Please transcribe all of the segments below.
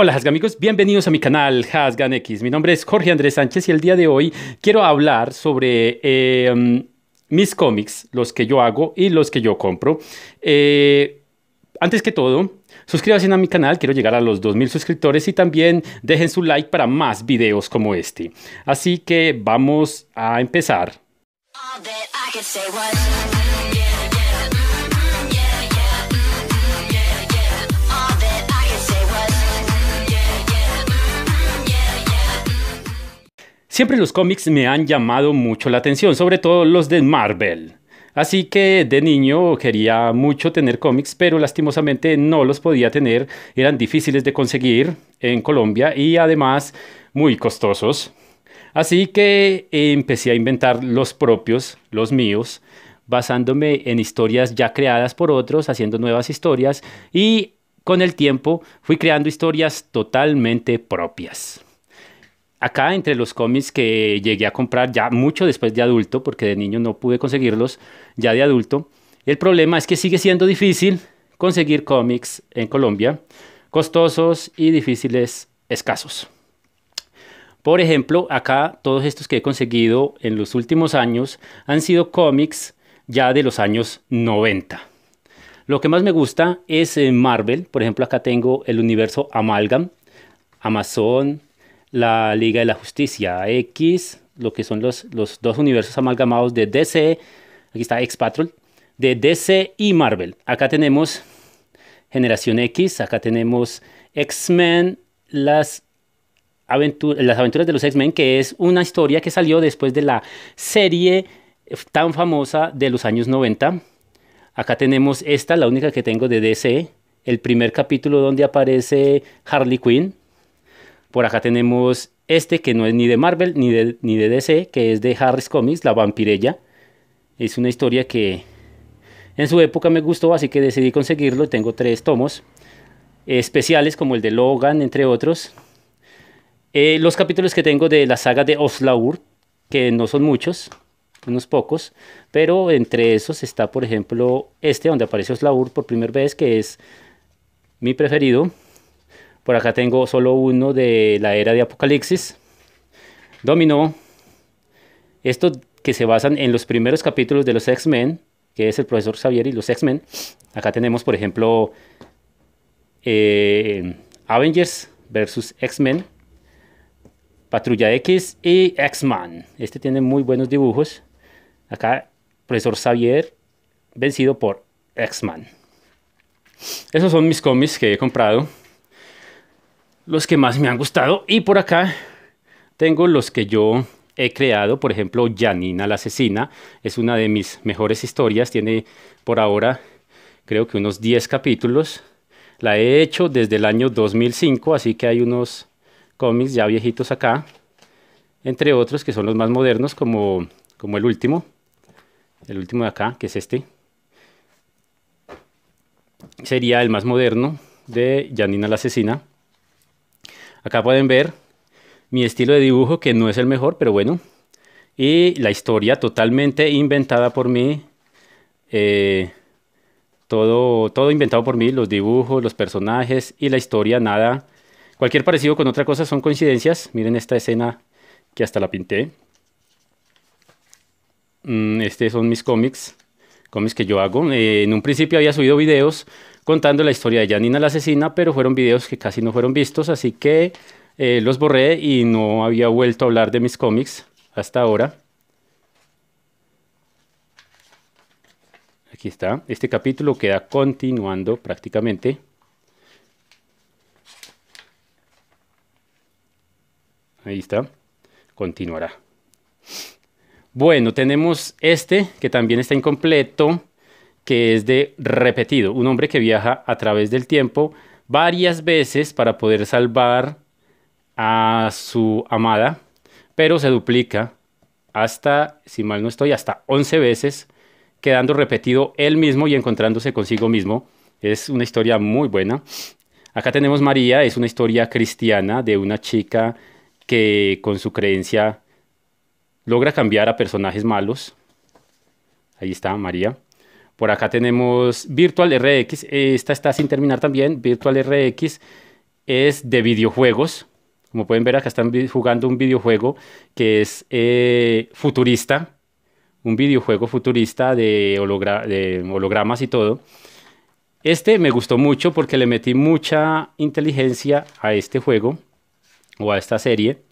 Hola amigos, bienvenidos a mi canal HasganX. Mi nombre es Jorge Andrés Sánchez y el día de hoy quiero hablar sobre em, mis cómics, los que yo hago y los que yo compro. Eh, antes que todo, suscríbanse a mi canal, quiero llegar a los 2.000 suscriptores y también dejen su like para más videos como este. Así que vamos a empezar. Siempre los cómics me han llamado mucho la atención, sobre todo los de Marvel. Así que de niño quería mucho tener cómics, pero lastimosamente no los podía tener, eran difíciles de conseguir en Colombia y además muy costosos. Así que empecé a inventar los propios, los míos, basándome en historias ya creadas por otros, haciendo nuevas historias y con el tiempo fui creando historias totalmente propias acá entre los cómics que llegué a comprar ya mucho después de adulto, porque de niño no pude conseguirlos, ya de adulto, el problema es que sigue siendo difícil conseguir cómics en Colombia, costosos y difíciles, escasos. Por ejemplo, acá todos estos que he conseguido en los últimos años han sido cómics ya de los años 90. Lo que más me gusta es eh, Marvel, por ejemplo acá tengo el universo Amalgam, Amazon, la Liga de la Justicia X, lo que son los, los dos universos amalgamados de DC, aquí está X-Patrol, de DC y Marvel. Acá tenemos Generación X, acá tenemos X-Men, las, las aventuras de los X-Men, que es una historia que salió después de la serie tan famosa de los años 90. Acá tenemos esta, la única que tengo de DC, el primer capítulo donde aparece Harley Quinn. Por acá tenemos este que no es ni de Marvel ni de, ni de DC, que es de Harris Comics, La Vampirella. Es una historia que en su época me gustó, así que decidí conseguirlo. Tengo tres tomos especiales como el de Logan, entre otros. Eh, los capítulos que tengo de la saga de Oslaur, que no son muchos, unos pocos, pero entre esos está, por ejemplo, este donde aparece Oslaur por primera vez, que es mi preferido. Por acá tengo solo uno de la era de Apocalipsis. Dominó. Esto que se basan en los primeros capítulos de los X-Men, que es el profesor Xavier y los X-Men. Acá tenemos, por ejemplo, eh, Avengers versus X-Men, Patrulla X y X-Man. Este tiene muy buenos dibujos. Acá, profesor Xavier, vencido por X-Man. Esos son mis cómics que he comprado los que más me han gustado. Y por acá tengo los que yo he creado. Por ejemplo, Janina la asesina es una de mis mejores historias. Tiene por ahora creo que unos 10 capítulos. La he hecho desde el año 2005, así que hay unos cómics ya viejitos acá, entre otros que son los más modernos, como, como el último, el último de acá, que es este. Sería el más moderno de Janina la asesina. Acá pueden ver mi estilo de dibujo que no es el mejor, pero bueno. Y la historia totalmente inventada por mí. Eh, todo, todo inventado por mí, los dibujos, los personajes y la historia, nada. Cualquier parecido con otra cosa son coincidencias. Miren esta escena que hasta la pinté. Mm, este son mis cómics cómics que yo hago. Eh, en un principio había subido videos contando la historia de Janina la asesina, pero fueron videos que casi no fueron vistos, así que eh, los borré y no había vuelto a hablar de mis cómics hasta ahora. Aquí está. Este capítulo queda continuando prácticamente. Ahí está. Continuará. Bueno, tenemos este que también está incompleto, que es de repetido, un hombre que viaja a través del tiempo varias veces para poder salvar a su amada, pero se duplica hasta, si mal no estoy, hasta 11 veces, quedando repetido él mismo y encontrándose consigo mismo. Es una historia muy buena. Acá tenemos María, es una historia cristiana de una chica que con su creencia Logra cambiar a personajes malos. Ahí está María. Por acá tenemos Virtual RX. Esta está sin terminar también. Virtual RX es de videojuegos. Como pueden ver, acá están jugando un videojuego que es eh, futurista. Un videojuego futurista de hologramas y todo. Este me gustó mucho porque le metí mucha inteligencia a este juego o a esta serie.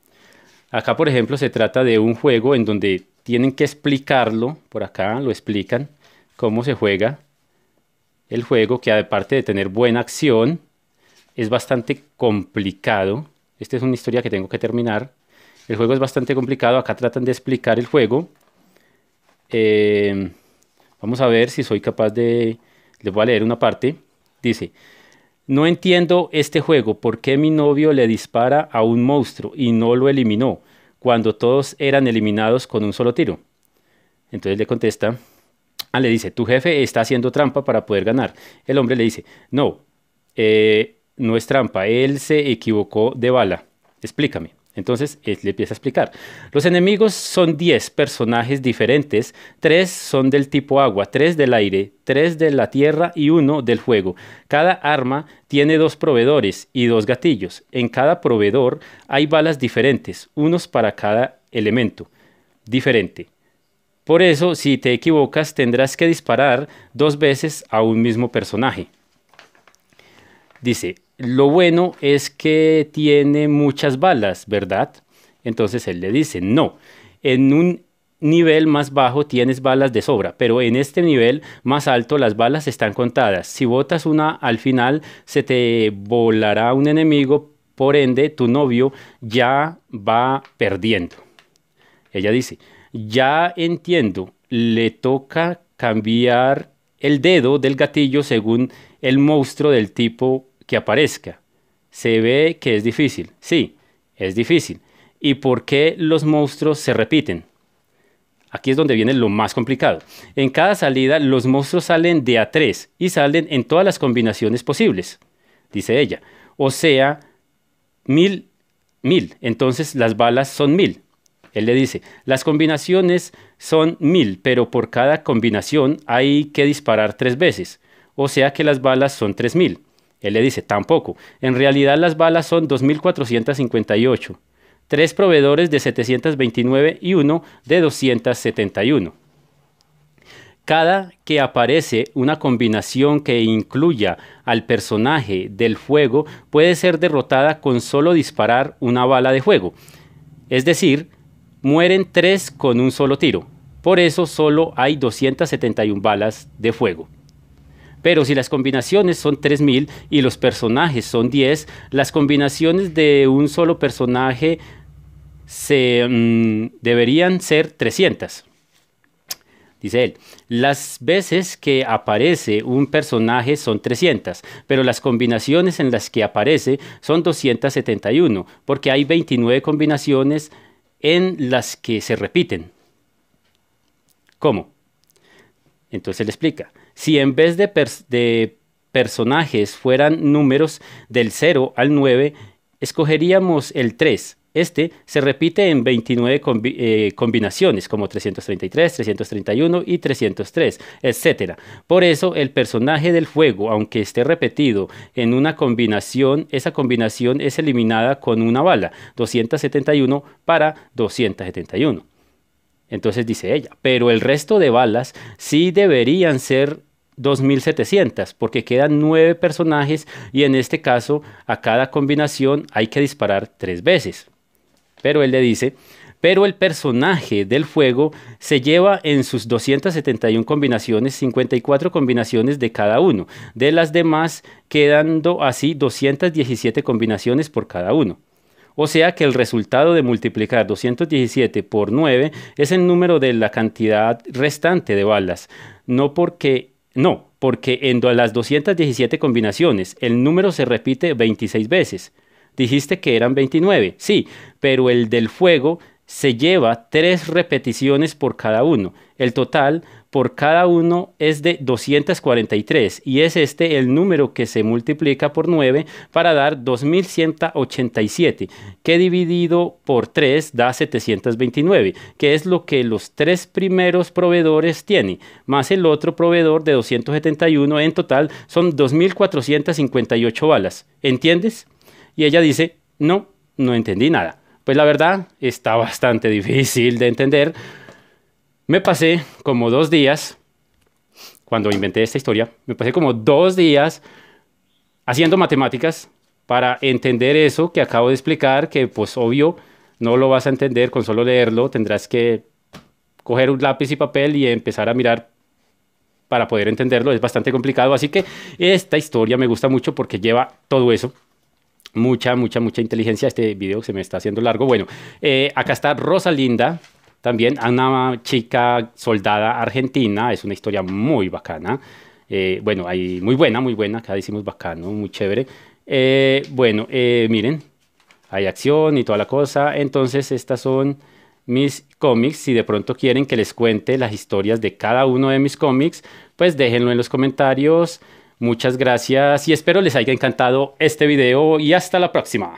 Acá, por ejemplo, se trata de un juego en donde tienen que explicarlo, por acá lo explican, cómo se juega el juego, que aparte de tener buena acción, es bastante complicado. Esta es una historia que tengo que terminar. El juego es bastante complicado, acá tratan de explicar el juego. Eh, vamos a ver si soy capaz de... Les voy a leer una parte. Dice, no entiendo este juego, ¿por qué mi novio le dispara a un monstruo y no lo eliminó cuando todos eran eliminados con un solo tiro? Entonces le contesta, ah, le dice, tu jefe está haciendo trampa para poder ganar. El hombre le dice, no, eh, no es trampa, él se equivocó de bala, explícame. Entonces le empieza a explicar. Los enemigos son 10 personajes diferentes, 3 son del tipo agua, 3 del aire, 3 de la tierra y uno del fuego. Cada arma tiene dos proveedores y dos gatillos. En cada proveedor hay balas diferentes, unos para cada elemento diferente. Por eso, si te equivocas, tendrás que disparar dos veces a un mismo personaje. Dice, lo bueno es que tiene muchas balas, ¿verdad? Entonces él le dice, no, en un nivel más bajo tienes balas de sobra, pero en este nivel más alto las balas están contadas. Si botas una al final, se te volará un enemigo, por ende tu novio ya va perdiendo. Ella dice, ya entiendo, le toca cambiar el dedo del gatillo según el monstruo del tipo que aparezca. Se ve que es difícil, sí, es difícil. ¿Y por qué los monstruos se repiten? Aquí es donde viene lo más complicado. En cada salida los monstruos salen de a tres y salen en todas las combinaciones posibles, dice ella. O sea, mil, mil. Entonces las balas son mil. Él le dice, las combinaciones son mil, pero por cada combinación hay que disparar tres veces. O sea que las balas son tres mil. Él le dice, tampoco. En realidad las balas son 2.458, tres proveedores de 729 y uno de 271. Cada que aparece una combinación que incluya al personaje del fuego puede ser derrotada con solo disparar una bala de fuego. Es decir, mueren tres con un solo tiro. Por eso solo hay 271 balas de fuego. Pero si las combinaciones son 3.000 y los personajes son 10, las combinaciones de un solo personaje mm, deberían ser 300. Dice él, las veces que aparece un personaje son 300, pero las combinaciones en las que aparece son 271, porque hay 29 combinaciones en las que se repiten. ¿Cómo? Entonces él explica, si en vez de, personajes fueran números del 0 al 9, escogeríamos el 3. Este se repite en 29 eh, combinaciones como 333, 331 y 303, etc. Por eso el personaje del juego, aunque esté repetido en una combinación, esa combinación es eliminada con una bala, 271 para 271. Entonces dice ella, pero el resto de balas sí deberían ser 2700, porque quedan nueve personajes y en este caso a cada combinación hay que disparar tres veces. Pero él le dice, pero el personaje del fuego se lleva en sus 271 combinaciones 54 combinaciones de cada uno, de las demás quedando así 217 combinaciones por cada uno. O sea que el resultado de multiplicar 217 por 9 es el número de la cantidad restante de balas, no porque no, porque en las 217 combinaciones el número se repite 26 veces. Dijiste que eran 29, sí, pero el del fuego se lleva tres repeticiones por cada uno. El total por cada uno es de 243 y es este el número que se multiplica por 9 para dar 2187, que dividido por 3 da 729, que es lo que los tres primeros proveedores tienen, más el otro proveedor de 271, en total son 2458 balas. ¿Entiendes? Y ella dice, no, no entendí nada. Pues la verdad está bastante difícil de entender me pasé como dos días, cuando inventé esta historia, me pasé como dos días haciendo matemáticas para entender eso que acabo de explicar, que pues obvio no lo vas a entender con solo leerlo, tendrás que coger un lápiz y papel y empezar a mirar para poder entenderlo, es bastante complicado, así que esta historia me gusta mucho porque lleva todo eso. Mucha, mucha, mucha inteligencia. Este video se me está haciendo largo. Bueno, eh, acá está Rosalinda, también a una chica soldada argentina, es una historia muy bacana. Eh, bueno, hay muy buena, muy buena, acá decimos bacano, muy chévere. Eh, bueno, eh, miren, hay acción y toda la cosa. Entonces, estas son mis cómics. Si de pronto quieren que les cuente las historias de cada uno de mis cómics, pues déjenlo en los comentarios. Muchas gracias y espero les haya encantado este video y hasta la próxima.